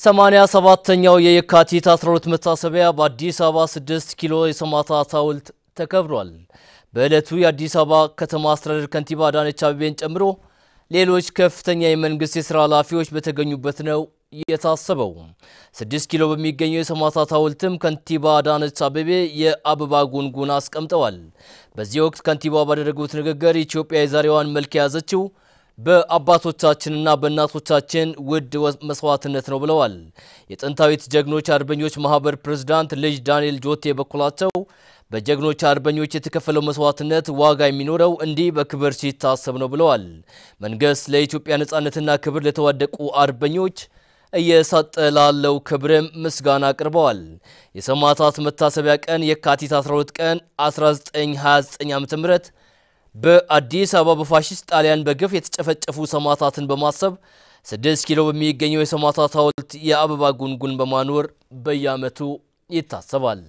ሰማንያ ሰባተኛው የየካቲት 12 መታሰቢያ በአዲስ አበባ ስድስት ኪሎ የሰማዕታት ሐውልት ተከብሯል። በዕለቱ የአዲስ አበባ ከተማ አስተዳደር ከንቲባ አዳነች አቤቤን ጨምሮ ሌሎች ከፍተኛ የመንግስት የስራ ኃላፊዎች በተገኙበት ነው የታሰበው። ስድስት ኪሎ በሚገኘው የሰማዕታት ሐውልትም ከንቲባ አዳነች አቤቤ የአበባ ጉንጉን አስቀምጠዋል። በዚህ ወቅት ከንቲባ ባደረጉት ንግግር ኢትዮጵያ የዛሬዋን መልክ የያዘችው በአባቶቻችንና በእናቶቻችን ውድ መስዋዕትነት ነው ብለዋል። የጥንታዊት ጀግኖች አርበኞች ማህበር ፕሬዝዳንት ልጅ ዳንኤል ጆቴ በኩላቸው በጀግኖች አርበኞች የተከፈለው መስዋዕትነት ዋጋ የሚኖረው እንዲህ በክብር ሲታሰብ ነው ብለዋል። መንግስት ለኢትዮጵያ ነጻነትና ክብር ለተዋደቁ አርበኞች እየሰጠ ላለው ክብርም ምስጋና አቅርበዋል። የሰማዕታት መታሰቢያ ቀን የካቲት 12 ቀን 1929 ም በአዲስ አበባ በፋሽስት ጣሊያን በግፍ የተጨፈጨፉ ሰማዕታትን በማሰብ ስድስት ኪሎ በሚገኘው የሰማዕታት ሐውልት የአበባ ጉንጉን በማኖር በየዓመቱ ይታሰባል።